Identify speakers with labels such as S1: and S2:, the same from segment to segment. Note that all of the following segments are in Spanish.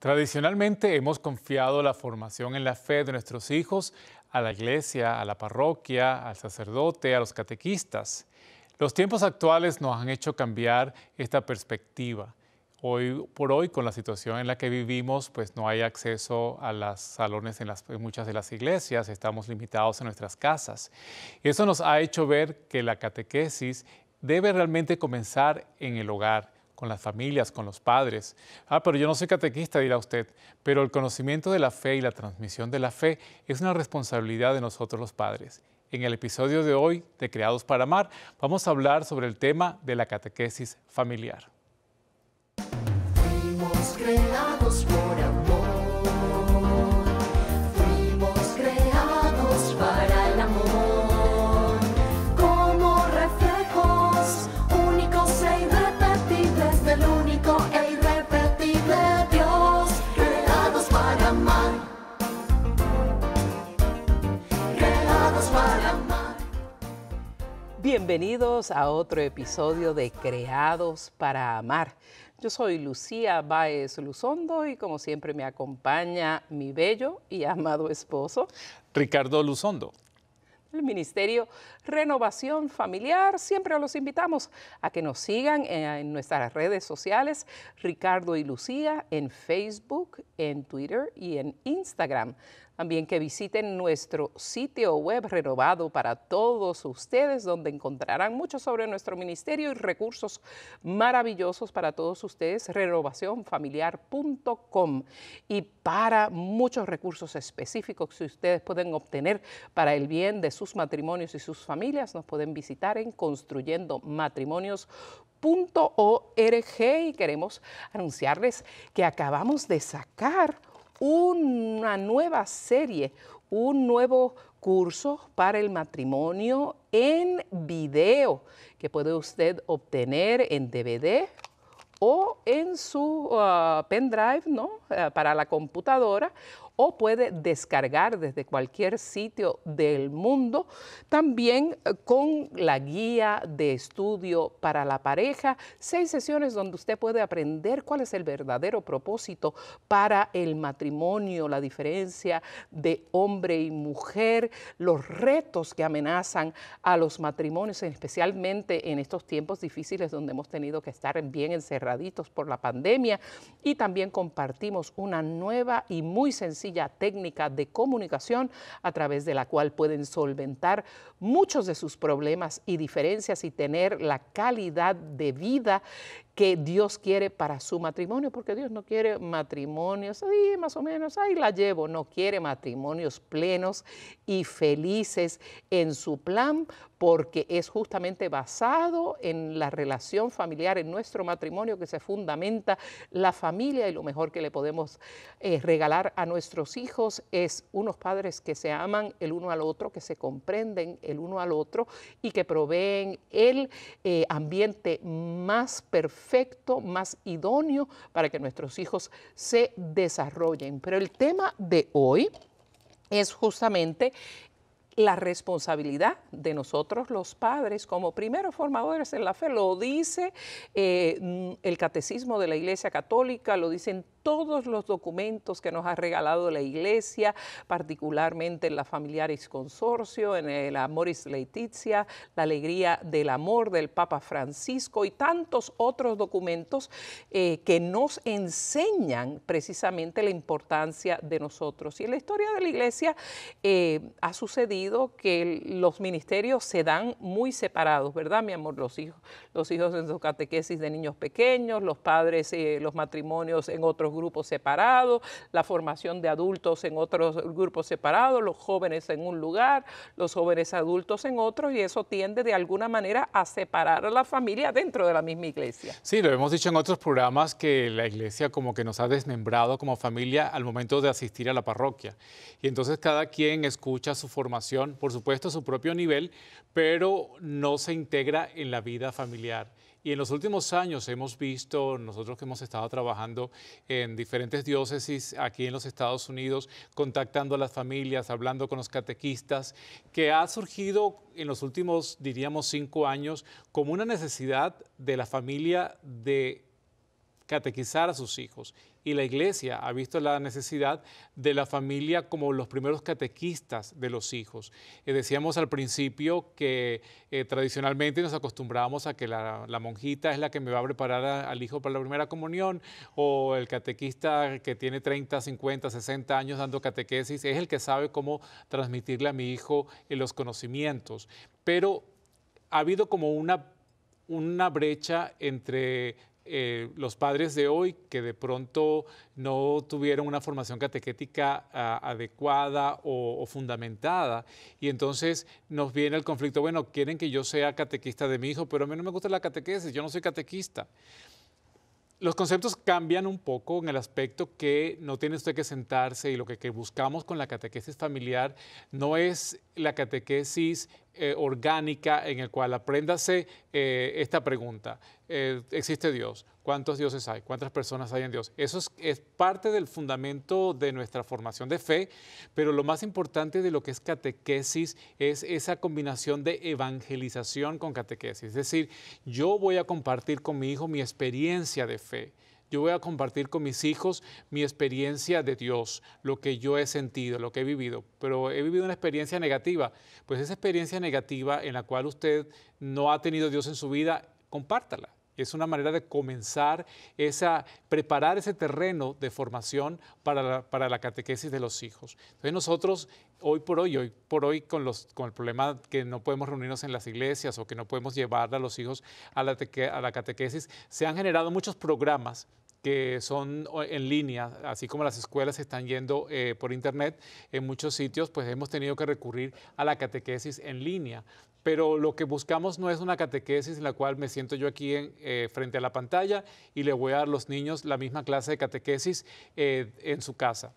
S1: Tradicionalmente hemos confiado la formación en la fe de nuestros hijos a la iglesia, a la parroquia, al sacerdote, a los catequistas. Los tiempos actuales nos han hecho cambiar esta perspectiva. Hoy por hoy, con la situación en la que vivimos, pues no hay acceso a los salones en, muchas de las iglesias, estamos limitados en nuestras casas. Eso nos ha hecho ver que la catequesis debe realmente comenzar en el hogar con las familias, con los padres. Ah, pero yo no soy catequista, dirá usted, pero el conocimiento de la fe y la transmisión de la fe es una responsabilidad de nosotros los padres. En el episodio de hoy de Creados para Amar vamos a hablar sobre el tema de la catequesis familiar.
S2: Bienvenidos a otro episodio de Creados para Amar. Yo soy Lucía Báez Luzondo y como siempre me acompaña mi bello y amado esposo.
S1: Ricardo Luzondo.
S2: El Ministerio Renovación Familiar, siempre los invitamos a que nos sigan en nuestras redes sociales, Ricardo y Lucía, en Facebook, en Twitter y en Instagram. También que visiten nuestro sitio web renovado para todos ustedes, donde encontrarán mucho sobre nuestro ministerio y recursos maravillosos para todos ustedes, renovacionfamiliar.com y para muchos recursos específicos que ustedes pueden obtener para el bien de sus matrimonios y sus familias, nos pueden visitar en construyendo y queremos anunciarles que acabamos de sacar una nueva serie, un nuevo curso para el matrimonio en video que puede usted obtener en DVD o en su ah, pendrive, ¿no? Ah, para la computadora o puede descargar desde cualquier sitio del mundo, también eh, con la guía de estudio para la pareja, seis sesiones donde usted puede aprender cuál es el verdadero propósito para el matrimonio, la diferencia de hombre y mujer, los retos que amenazan a los matrimonios, especialmente en estos tiempos difíciles donde hemos tenido que estar bien encerraditos por la pandemia y también compartimos una nueva y muy sencilla técnica de comunicación a través de la cual pueden solventar muchos de sus problemas y diferencias y tener la calidad de vida que Dios quiere para su matrimonio, porque Dios no quiere matrimonios, ahí más o menos, ahí la llevo, no quiere matrimonios plenos y felices en su plan, porque es justamente basado en la relación familiar, en nuestro matrimonio que se fundamenta la familia y lo mejor que le podemos eh, regalar a nuestros hijos es unos padres que se aman el uno al otro, que se comprenden el uno al otro y que proveen el eh, ambiente más perfecto más idóneo para que nuestros hijos se desarrollen. Pero el tema de hoy es justamente la responsabilidad de nosotros los padres como primeros formadores en la fe. Lo dice eh, el catecismo de la Iglesia Católica, lo dicen todos los documentos que nos ha regalado la Iglesia, particularmente en la Familiaris Consorcio, en el Amoris Laetitia, la Alegría del Amor del Papa Francisco y tantos otros documentos eh, que nos enseñan precisamente la importancia de nosotros. Y en la historia de la Iglesia eh, ha sucedido que los ministerios se dan muy separados, ¿verdad, mi amor? Los hijos, los hijos en su catequesis de niños pequeños, los padres, eh, los matrimonios en otros grupos separados, la formación de adultos en otros grupos separados, los jóvenes en un lugar, los jóvenes adultos en otro y eso tiende de alguna manera a separar a la familia dentro de la misma iglesia.
S1: Sí, lo hemos dicho en otros programas que la iglesia como que nos ha desmembrado como familia al momento de asistir a la parroquia. Y entonces cada quien escucha su formación, por supuesto a su propio nivel, pero no se integra en la vida familiar. Y en los últimos años hemos visto, nosotros que hemos estado trabajando en diferentes diócesis aquí en los Estados Unidos, contactando a las familias, hablando con los catequistas, que ha surgido en los últimos, diríamos, cinco años como una necesidad de la familia de catequizar a sus hijos y la iglesia ha visto la necesidad de la familia como los primeros catequistas de los hijos. Eh, decíamos al principio que eh, tradicionalmente nos acostumbrábamos a que la, monjita es la que me va a preparar al hijo para la primera comunión o el catequista que tiene 30, 50, 60 años dando catequesis es el que sabe cómo transmitirle a mi hijo eh, los conocimientos. Pero ha habido como una una brecha entre eh, los padres de hoy que de pronto no tuvieron una formación catequética ah, adecuada o, fundamentada. Y entonces nos viene el conflicto, bueno, quieren que yo sea catequista de mi hijo, pero a mí no me gusta la catequesis, yo no soy catequista. Los conceptos cambian un poco en el aspecto que no tiene usted que sentarse y lo que buscamos con la catequesis familiar no es la catequesis eh, orgánica en el cual apréndase eh, esta pregunta. Eh, ¿Existe Dios? ¿Cuántos dioses hay? ¿Cuántas personas hay en Dios? Eso es, parte del fundamento de nuestra formación de fe, pero lo más importante de lo que es catequesis es esa combinación de evangelización con catequesis. Es decir, yo voy a compartir con mi hijo mi experiencia de fe. Yo voy a compartir con mis hijos mi experiencia de Dios, lo que yo he sentido, lo que he vivido, pero he vivido una experiencia negativa. Pues esa experiencia negativa en la cual usted no ha tenido Dios en su vida, compártala es una manera de comenzar esa, preparar ese terreno de formación para la, catequesis de los hijos. Entonces nosotros hoy por hoy, hoy por hoy con, los, con el problema que no podemos reunirnos en las iglesias o que no podemos llevar a los hijos a la, a la catequesis, se han generado muchos programas que son en línea, así como las escuelas están yendo eh, por internet, en muchos sitios pues hemos tenido que recurrir a la catequesis en línea. Pero lo que buscamos no es una catequesis en la cual me siento yo aquí eh, frente a la pantalla y le voy a dar a los niños la misma clase de catequesis eh, en su casa.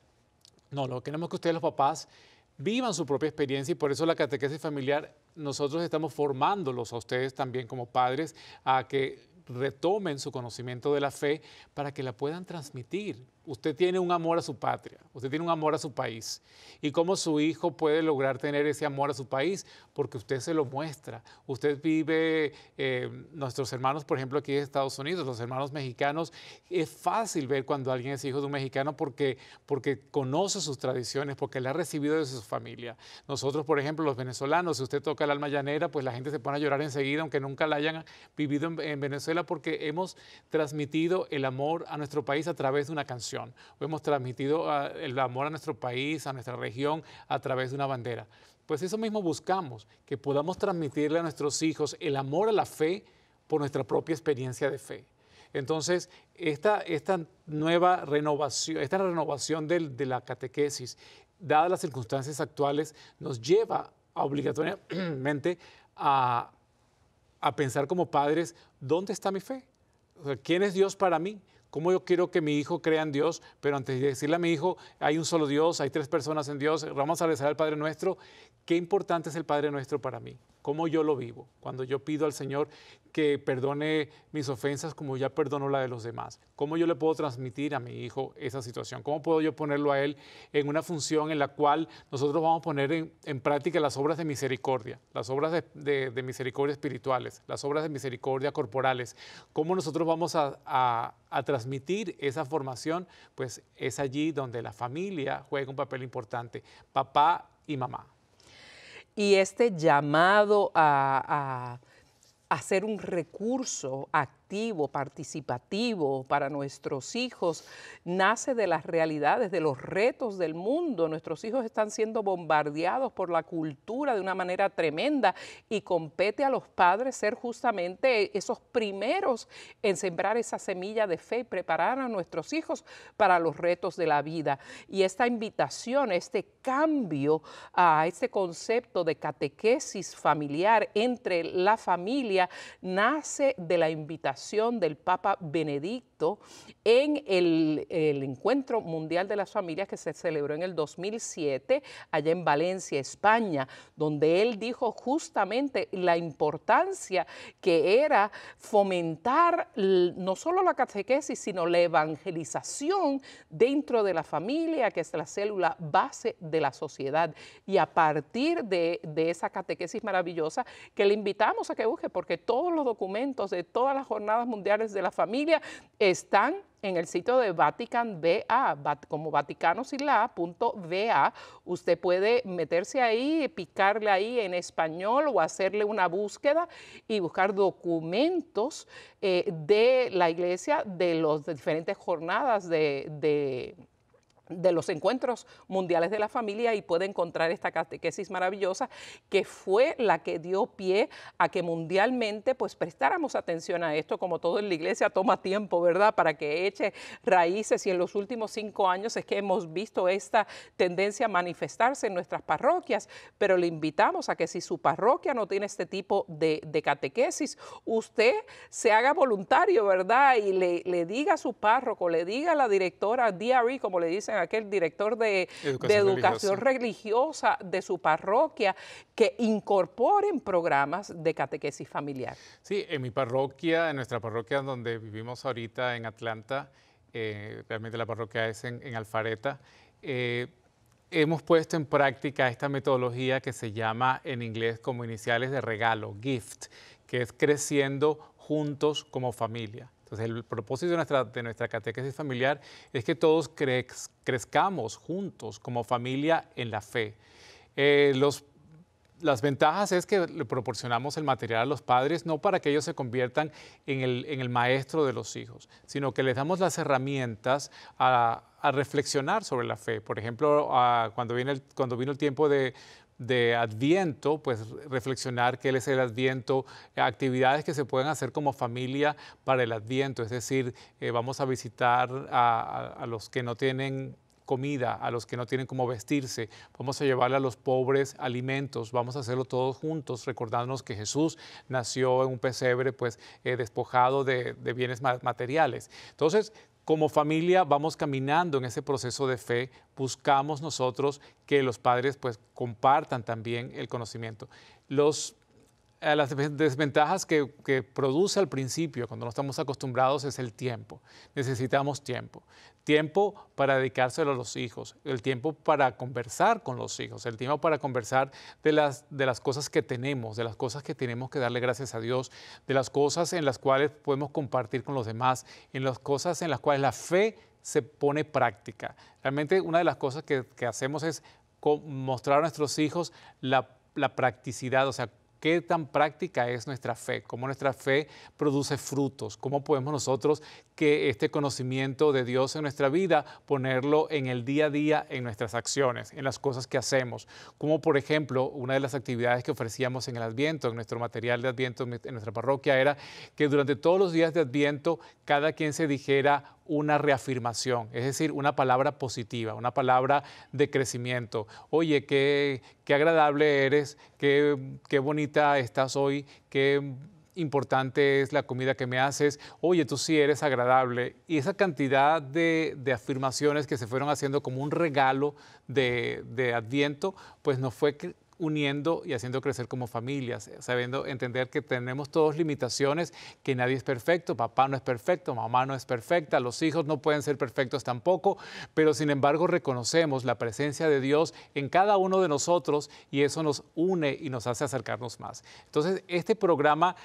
S1: No, lo que queremos que ustedes los papás vivan su propia experiencia y por eso la catequesis familiar nosotros estamos formándolos a ustedes también como padres a que retomen su conocimiento de la fe para que la puedan transmitir usted tiene un amor a su patria, usted tiene un amor a su país. ¿Y cómo su hijo puede lograr tener ese amor a su país? Porque usted se lo muestra. Usted vive, eh, nuestros hermanos, por ejemplo, aquí en Estados Unidos, los hermanos mexicanos, es fácil ver cuando alguien es hijo de un mexicano porque, porque conoce sus tradiciones, porque la ha recibido de su familia. Nosotros, por ejemplo, los venezolanos, si usted toca el alma llanera, pues la gente se pone a llorar enseguida, aunque nunca la hayan vivido en Venezuela, porque hemos transmitido el amor a nuestro país a través de una canción hemos transmitido ah, el amor a nuestro país, a nuestra región, a través de una bandera. Pues eso mismo buscamos, que podamos transmitirle a nuestros hijos el amor a la fe por nuestra propia experiencia de fe. Entonces, esta, esta nueva renovación, esta renovación de la catequesis, dadas las circunstancias actuales, nos lleva obligatoriamente a, a pensar como padres, ¿dónde está mi fe? ¿Quién es Dios para mí? ¿Cómo yo quiero que mi hijo crea en Dios? Pero antes de decirle a mi hijo, hay un solo Dios, hay tres personas en Dios, vamos a rezar al Padre Nuestro, qué importante es el Padre Nuestro para mí, cómo yo lo vivo, cuando yo pido al Señor que perdone mis ofensas como ya perdono la de los demás, cómo yo le puedo transmitir a mi hijo esa situación, cómo puedo yo ponerlo a él en una función en la cual nosotros vamos a poner en, práctica las obras de misericordia, las obras de, misericordia espirituales, las obras de misericordia corporales, cómo nosotros vamos a, a transmitir esa formación, pues es allí donde la familia juega un papel importante, papá y mamá y este llamado a, hacer
S2: un recurso a participativo para nuestros hijos, nace de las realidades, de los retos del mundo. Nuestros hijos están siendo bombardeados por la cultura de una manera tremenda y compete a los padres ser justamente esos primeros en sembrar esa semilla de fe y preparar a nuestros hijos para los retos de la vida. Y esta invitación, este cambio a este concepto de catequesis familiar entre la familia, nace de la invitación del Papa Benedicto en el, Encuentro Mundial de las Familias que se celebró en el 2007 allá en Valencia, España, donde él dijo justamente la importancia que era fomentar no solo la catequesis, sino la evangelización dentro de la familia, que es la célula base de la sociedad. Y a partir de, esa catequesis maravillosa que le invitamos a que busque, porque todos los documentos de todas las jornada Mundiales de la Familia están en el sitio de Vatican VA, como Vaticanos y .va. Usted puede meterse ahí, picarle ahí en español o hacerle una búsqueda y buscar documentos eh, de la iglesia de las diferentes jornadas de de los encuentros mundiales de la familia y puede encontrar esta catequesis maravillosa que fue la que dio pie a que mundialmente pues prestáramos atención a esto, como todo en la iglesia toma tiempo, ¿verdad? Para que eche raíces y en los últimos cinco años es que hemos visto esta tendencia manifestarse en nuestras parroquias, pero le invitamos a que si su parroquia no tiene este tipo de, catequesis, usted se haga voluntario, ¿verdad? Y le, diga a su párroco, le diga a la directora DRE, como le dicen aquel director de educación, religiosa. de su parroquia, que incorporen programas de catequesis familiar.
S1: Sí, en mi parroquia, en nuestra parroquia donde vivimos ahorita en Atlanta, eh, realmente la parroquia es en, Alfareta, eh, hemos puesto en práctica esta metodología que se llama en inglés como iniciales de regalo, gift, que es creciendo juntos como familia. Entonces, el propósito de nuestra, catequesis familiar es que todos crezcamos juntos como familia en la fe. Eh, las ventajas es que le proporcionamos el material a los padres, no para que ellos se conviertan en el, maestro de los hijos, sino que les damos las herramientas a, reflexionar sobre la fe. Por ejemplo, cuando, viene cuando vino el tiempo de de Adviento, pues reflexionar qué es el Adviento, actividades que se pueden hacer como familia para el Adviento, es decir, eh, vamos a visitar a, los que no tienen comida, a los que no tienen cómo vestirse, vamos a llevarle a los pobres alimentos, vamos a hacerlo todos juntos, recordándonos que Jesús nació en un pesebre pues eh, despojado de, de, bienes materiales. Entonces, como familia vamos caminando en ese proceso de fe, buscamos nosotros que los padres pues compartan también el conocimiento. Los las desventajas que, produce al principio, cuando no estamos acostumbrados, es el tiempo. Necesitamos tiempo. Tiempo para dedicárselo a los hijos, el tiempo para conversar con los hijos, el tiempo para conversar de las, de las cosas que tenemos, de las cosas que tenemos que darle gracias a Dios, de las cosas en las cuales podemos compartir con los demás, en las cosas en las cuales la fe se pone práctica. Realmente una de las cosas que, hacemos es mostrar a nuestros hijos la, la practicidad, o sea, qué tan práctica es nuestra fe, cómo nuestra fe produce frutos, cómo podemos nosotros que este conocimiento de Dios en nuestra vida ponerlo en el día a día, en nuestras acciones, en las cosas que hacemos, como por ejemplo una de las actividades que ofrecíamos en el Adviento, en nuestro material de Adviento en nuestra parroquia, era que durante todos los días de Adviento cada quien se dijera una reafirmación, es decir, una palabra positiva, una palabra de crecimiento. Oye, qué, qué agradable eres, qué, qué bonita estás hoy, qué importante es la comida que me haces, oye, tú sí eres agradable. Y esa cantidad de, afirmaciones que se fueron haciendo como un regalo de, de, Adviento, pues nos fue uniendo y haciendo crecer como familias, sabiendo entender que tenemos todos limitaciones, que nadie es perfecto, papá no es perfecto, mamá no es perfecta, los hijos no pueden ser perfectos tampoco, pero sin embargo reconocemos la presencia de Dios en cada uno de nosotros y eso nos une y nos hace acercarnos más. Entonces, este programa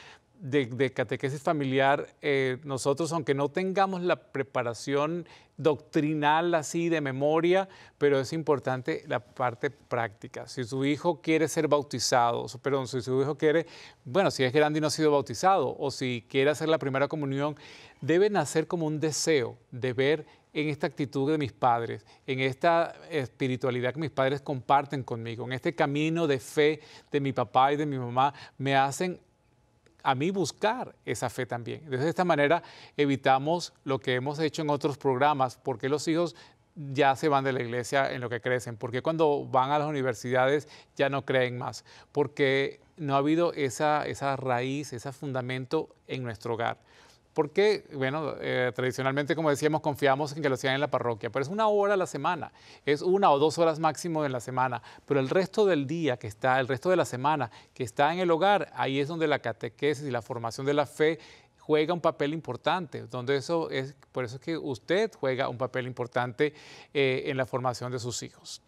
S1: de, catequesis familiar, eh, nosotros, aunque no tengamos la preparación doctrinal así de memoria, pero es importante la parte práctica. Si su hijo quiere ser bautizado, perdón, si su hijo quiere, bueno, si es grande y no ha sido bautizado, o si quiere hacer la primera comunión, debe nacer como un deseo de ver en esta actitud de mis padres, en esta espiritualidad que mis padres comparten conmigo, en este camino de fe de mi papá y de mi mamá, me hacen a mí buscar esa fe también. de esta manera evitamos lo que hemos hecho en otros programas, porque los hijos ya se van de la iglesia en lo que crecen, porque cuando van a las universidades ya no creen más, porque no ha habido esa, esa raíz, ese fundamento en nuestro hogar porque, bueno, eh, tradicionalmente, como decíamos, confiamos en que lo hacían en la parroquia, pero es una hora a la semana, es una o dos horas máximo en la semana, pero el resto del día que está, el resto de la semana que está en el hogar, ahí es donde la catequesis y la formación de la fe juega un papel importante, donde eso es, por eso es que usted juega un papel importante eh, en la formación de sus hijos.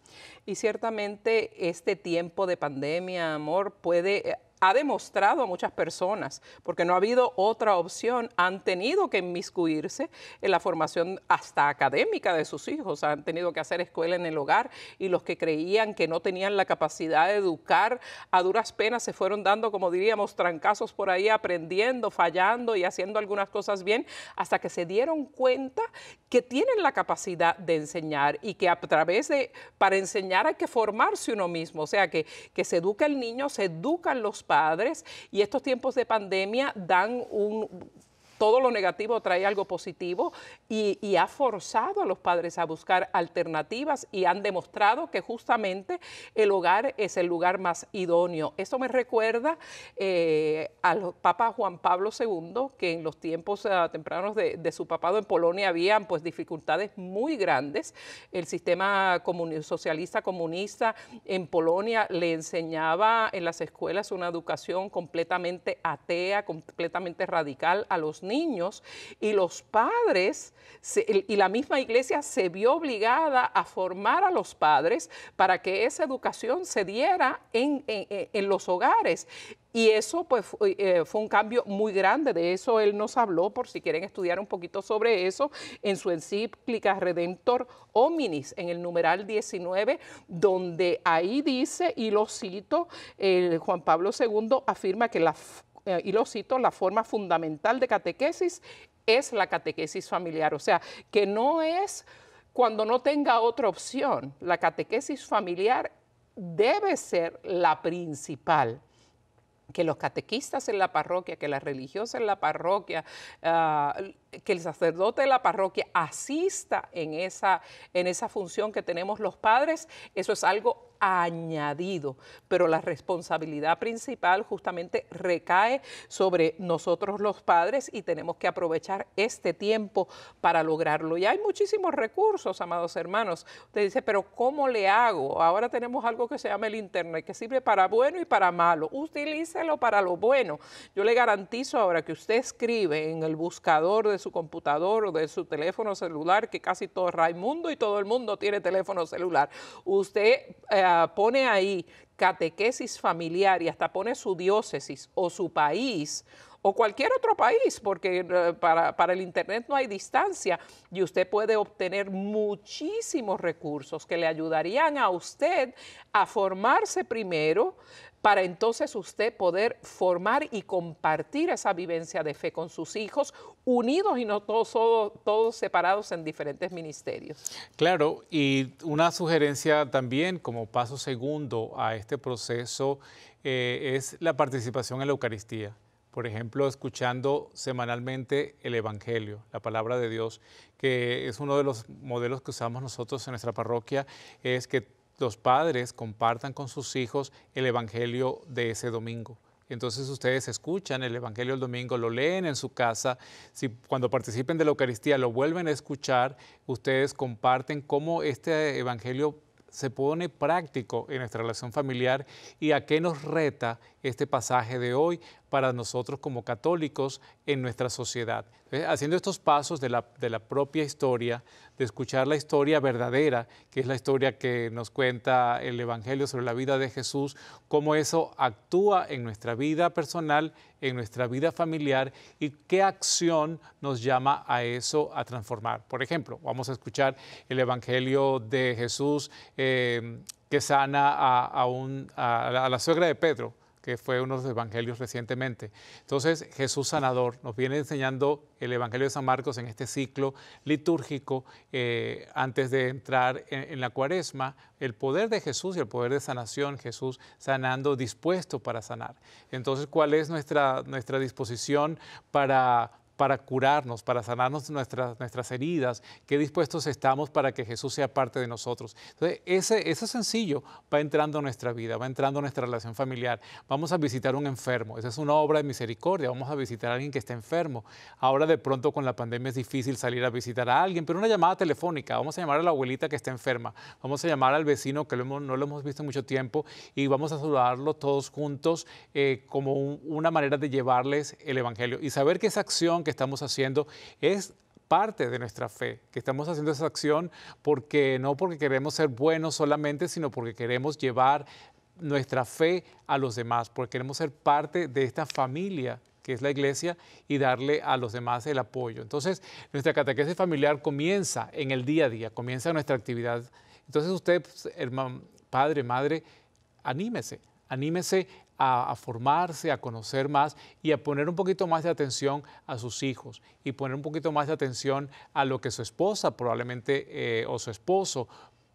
S2: Y ciertamente este tiempo de pandemia, amor, puede eh, ha demostrado a muchas personas, porque no ha habido otra opción, han tenido que inmiscuirse en la formación hasta académica de sus hijos, han tenido que hacer escuela en el hogar y los que creían que no tenían la capacidad de educar, a duras penas se fueron dando, como diríamos, trancazos por ahí, aprendiendo, fallando y haciendo algunas cosas bien, hasta que se dieron cuenta que tienen la capacidad de enseñar y que a través de, para enseñar hay que formarse uno mismo, o sea, que, que se educa el niño, se educan los padres, padres y estos tiempos de pandemia dan un todo lo negativo trae algo positivo y, ha forzado a los padres a buscar alternativas y han demostrado que justamente el hogar es el lugar más idóneo. Eso me recuerda eh, al Papa Juan Pablo II, que en los tiempos ah, tempranos de, su papado en Polonia habían pues dificultades muy grandes. El sistema socialista comunista en Polonia le enseñaba en las escuelas una educación completamente atea, completamente radical a los niños niños y los padres y la misma iglesia se vio obligada a formar a los padres para que esa educación se diera en, los hogares. Y eso pues eh, fue, un cambio muy grande, de eso él nos habló, por si quieren estudiar un poquito sobre eso, en su encíclica Redentor Hominis, en el numeral 19, donde ahí dice, y lo cito, eh, Juan Pablo II afirma que la eh, y lo cito, la forma fundamental de catequesis es la catequesis familiar, o sea, que no es cuando no tenga otra opción, la catequesis familiar debe ser la principal que los catequistas en la parroquia, que las religiosas en la parroquia, ah, que el sacerdote de la parroquia asista en esa, en esa función que tenemos los padres, eso es algo añadido, pero la responsabilidad principal justamente recae sobre nosotros los padres y tenemos que aprovechar este tiempo para lograrlo. Y hay muchísimos recursos, amados hermanos. Usted dice, pero ¿cómo le hago? Ahora tenemos algo que se llama el Internet, que sirve para bueno y para malo. Utilícelo para lo bueno. Yo le garantizo ahora que usted escribe en el buscador de su computador o de su teléfono celular, que casi todo mundo y todo el mundo tiene teléfono celular. Usted eh, pone ahí catequesis familiar y hasta pone su diócesis o su país o cualquier otro país, porque eh, para, el Internet no hay distancia y usted puede obtener muchísimos recursos que le ayudarían a usted a formarse primero para entonces usted poder formar y compartir esa vivencia de fe con sus hijos, unidos y no todos, todos separados en diferentes ministerios.
S1: Claro, y una sugerencia también como paso segundo a este proceso eh, es la participación en la Eucaristía por ejemplo, escuchando semanalmente el Evangelio, la palabra de Dios, que es uno de los modelos que usamos nosotros en nuestra parroquia, es que los padres compartan con sus hijos el Evangelio de ese domingo. Entonces ustedes escuchan el Evangelio el domingo, lo leen en su casa, si cuando participen de la Eucaristía lo vuelven a escuchar, ustedes comparten cómo este Evangelio se pone práctico en nuestra relación familiar y a qué nos reta este pasaje de hoy, para nosotros como católicos en nuestra sociedad. haciendo estos pasos de la, propia historia, de escuchar la historia verdadera, que es la historia que nos cuenta el Evangelio sobre la vida de Jesús, cómo eso actúa en nuestra vida personal, en nuestra vida familiar y qué acción nos llama a eso, a transformar. Por ejemplo, vamos a escuchar el Evangelio de Jesús eh, que sana a, un, a la suegra de Pedro que fue uno de los evangelios recientemente. Entonces, Jesús sanador nos viene enseñando el Evangelio de San Marcos en este ciclo litúrgico eh, antes de entrar en, la cuaresma, el poder de Jesús y el poder de sanación, Jesús sanando, dispuesto para sanar. Entonces, ¿cuál es nuestra, nuestra disposición para para curarnos, para sanarnos nuestras, nuestras heridas, qué dispuestos estamos para que Jesús sea parte de nosotros. Entonces, ese, es sencillo va entrando a nuestra vida, va entrando a nuestra relación familiar. Vamos a visitar a un enfermo, esa es una obra de misericordia, vamos a visitar a alguien que está enfermo. Ahora de pronto con la pandemia es difícil salir a visitar a alguien, pero una llamada telefónica, vamos a llamar a la abuelita que está enferma, vamos a llamar al vecino que no lo hemos visto mucho tiempo y vamos a saludarlo todos juntos eh, como una manera de llevarles el Evangelio y saber que esa acción que estamos haciendo es parte de nuestra fe, que estamos haciendo esa acción porque no porque queremos ser buenos solamente, sino porque queremos llevar nuestra fe a los demás, porque queremos ser parte de esta familia que es la iglesia, y darle a los demás el apoyo. Entonces, nuestra catequesis familiar comienza en el día a día, comienza nuestra actividad. Entonces, usted, pues, hermano, padre, madre, anímese, anímese a, formarse, a conocer más y a poner un poquito más de atención a sus hijos y poner un poquito más de atención a lo que su esposa probablemente eh, o su esposo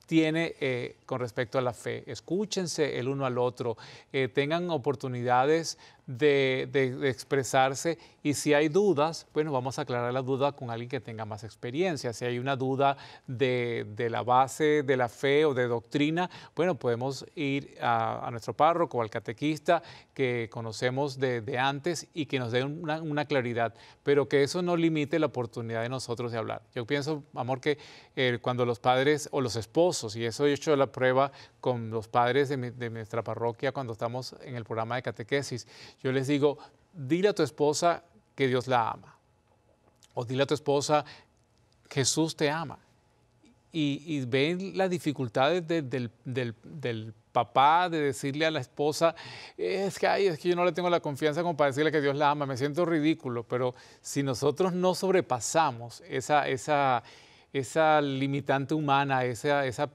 S1: tiene eh, con respecto a la fe. Escúchense el uno al otro, eh, tengan oportunidades de, expresarse y si hay dudas, bueno, vamos a aclarar la duda con alguien que tenga más experiencia. Si hay una duda de, la base de la fe o de doctrina, bueno, podemos ir a, nuestro párroco, al catequista que conocemos de, antes y que nos dé una, claridad, pero que eso no limite la oportunidad de nosotros de hablar. Yo pienso, amor, que eh, cuando los padres o los esposos, y eso he hecho la prueba con los padres de nuestra parroquia cuando estamos en el programa de catequesis, yo les digo, dile a tu esposa que Dios la ama. O dile a tu esposa, Jesús te ama. Y, y ven las dificultades del, papá de decirle a la esposa, es que, es que yo no le tengo la confianza como para decirle que Dios la ama, me siento ridículo, pero si nosotros no sobrepasamos esa, esa, esa limitante humana, esa, esa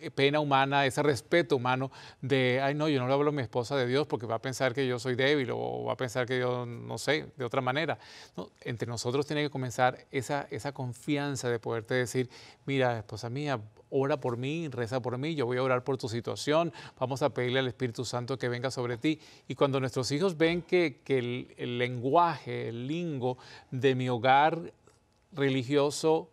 S1: eh, pena humana, ese respeto humano de, ay no, yo no le hablo a mi esposa de Dios porque va a pensar que yo soy débil o va a pensar que yo no sé, de otra manera. entre nosotros tiene que comenzar esa, esa confianza de poderte decir, mira, esposa mía, ora por mí, reza por mí, yo voy a orar por tu situación, vamos a pedirle al Espíritu Santo que venga sobre ti. Y cuando nuestros hijos ven que, que el, el lenguaje, el lingo de mi hogar religioso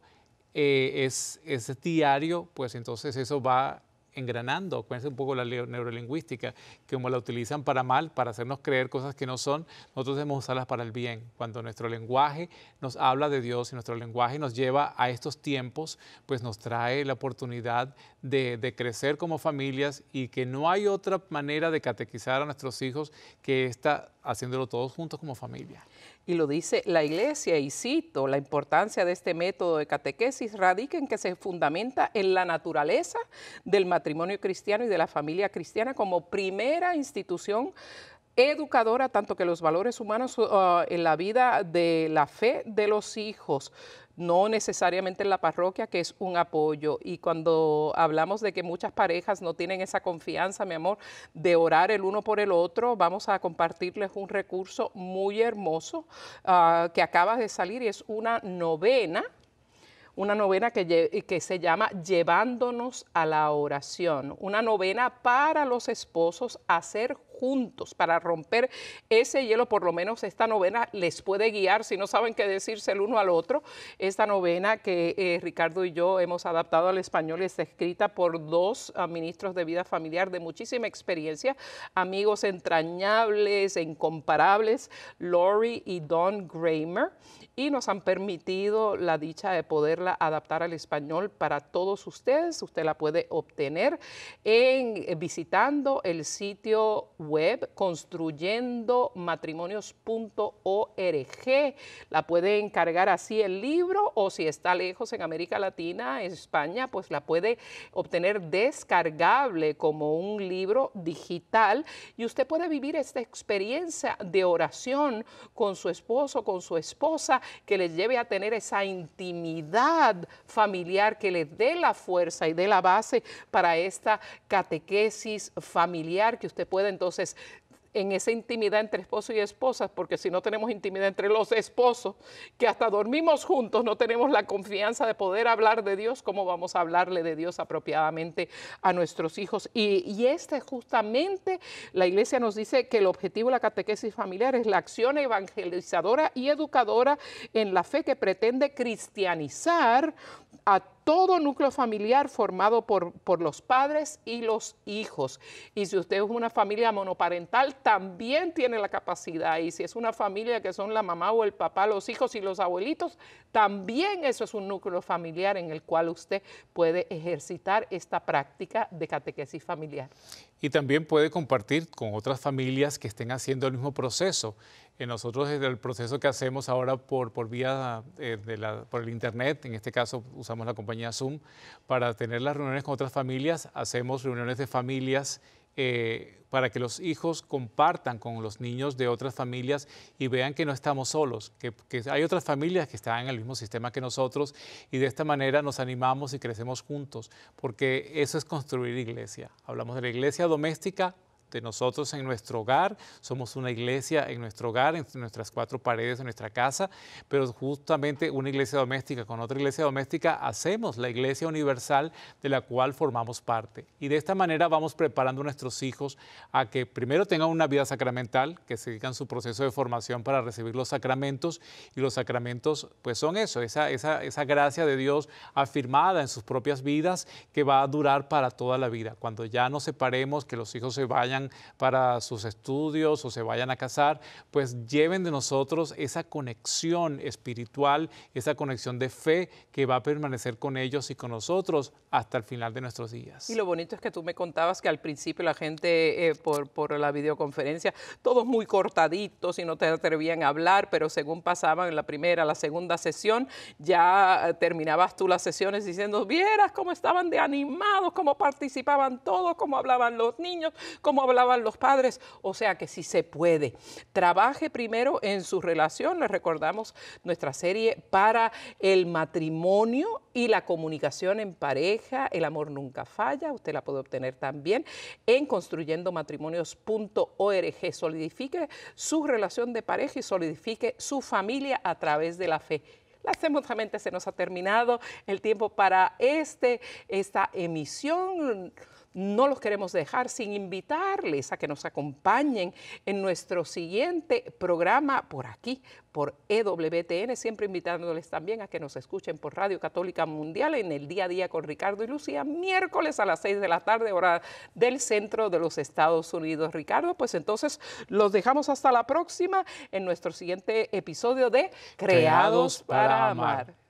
S1: eh, es, es diario, pues entonces eso va engranando. Acuérdense un poco la neurolingüística, que como la utilizan para mal, para hacernos creer cosas que no son, nosotros debemos usarlas para el bien. Cuando nuestro lenguaje nos habla de Dios y nuestro lenguaje nos lleva a estos tiempos, pues nos trae la oportunidad de, de crecer como familias y que no hay otra manera de catequizar a nuestros hijos que está haciéndolo todos juntos como familia.
S2: Y lo dice la Iglesia, y cito, la importancia de este método de catequesis radica en que se fundamenta en la naturaleza del matrimonio cristiano y de la familia cristiana como primera institución educadora, tanto que los valores humanos uh, en la vida de la fe de los hijos no necesariamente en la parroquia, que es un apoyo. Y cuando hablamos de que muchas parejas no tienen esa confianza, mi amor, de orar el uno por el otro, vamos a compartirles un recurso muy hermoso ah, que acaba de salir y es una novena una novena que, se llama Llevándonos a la oración, una novena para los esposos a ser juntos para romper ese hielo, por lo menos esta novena les puede guiar, si no saben qué decirse el uno al otro, esta novena que eh, Ricardo y yo hemos adaptado al español está escrita por dos ah, ministros de vida familiar de muchísima experiencia, amigos entrañables e incomparables, Lori y Don Gramer, y nos han permitido la dicha de poderla adaptar al español para todos ustedes. Usted la puede obtener eh, visitando el sitio web construyendomatrimonios.org. La puede encargar así el libro o si está lejos en América Latina, España, pues la puede obtener descargable como un libro digital y usted puede vivir esta experiencia de oración con su esposo, con su esposa, que les lleve a tener esa intimidad familiar, que les dé la fuerza y dé la base para esta catequesis familiar que usted puede entonces en esa intimidad entre esposo y esposas, porque si no tenemos intimidad entre los esposos, que hasta dormimos juntos, no tenemos la confianza de poder hablar de Dios, ¿cómo vamos a hablarle de Dios apropiadamente a nuestros hijos? Y, este es justamente, la iglesia nos dice que el objetivo de la catequesis familiar es la acción evangelizadora y educadora en la fe que pretende cristianizar a todo núcleo familiar formado por, por, los padres y los hijos. Y si usted es una familia monoparental, también tiene la capacidad. Y si es una familia que son la mamá o el papá, los hijos y los abuelitos, también eso es un núcleo familiar en el cual usted puede ejercitar esta práctica de catequesis familiar
S1: y también puede compartir con otras familias que estén haciendo el mismo proceso. Eh, nosotros desde el proceso que hacemos ahora por, por vía eh, por el Internet, en este caso usamos la compañía Zoom, para tener las reuniones con otras familias, hacemos reuniones de familias eh, para que los hijos compartan con los niños de otras familias y vean que no estamos solos, que, hay otras familias que están en el mismo sistema que nosotros y de esta manera nos animamos y crecemos juntos, porque eso es construir iglesia. Hablamos de la iglesia doméstica nosotros en nuestro hogar, somos una iglesia en nuestro hogar, en nuestras cuatro paredes en nuestra casa, pero justamente una iglesia doméstica con otra iglesia doméstica hacemos la iglesia universal de la cual formamos parte. Y de esta manera vamos preparando a nuestros hijos a que primero tengan una vida sacramental, que sigan su proceso de formación para recibir los sacramentos y los sacramentos pues son eso, esa, esa gracia de Dios afirmada en sus propias vidas que va a durar para toda la vida. Cuando ya nos separemos, que los hijos se vayan para sus estudios o se vayan a casar, pues lleven de nosotros esa conexión espiritual, esa conexión de fe que va a permanecer con ellos y con nosotros hasta el final de nuestros días. Y
S2: lo bonito es que tú me contabas que al principio la gente eh, por, la videoconferencia, todos muy cortaditos y no te atrevían a hablar, pero según pasaban en la primera, la segunda sesión, ya terminabas tú las sesiones diciendo, vieras cómo estaban de animados, cómo participaban todos, cómo hablaban los niños, cómo hablaban hablaban los padres, o sea que si se puede. Trabaje primero en su relación, les recordamos nuestra serie para el matrimonio y la comunicación en pareja, el amor nunca falla, usted la puede obtener también en construyendo construyendomatrimonios.org. Solidifique su relación de pareja y solidifique su familia a través de la fe. Lastimosamente se nos ha terminado el tiempo para este, esta emisión no los queremos dejar sin invitarles a que nos acompañen en nuestro siguiente programa por aquí, por EWTN, siempre invitándoles también a que nos escuchen por Radio Católica Mundial en el día a día con Ricardo y Lucía, miércoles a las 6 de la tarde, hora del centro de los Estados Unidos. Ricardo, pues entonces los dejamos hasta la próxima en nuestro siguiente episodio de Creados, para, amar.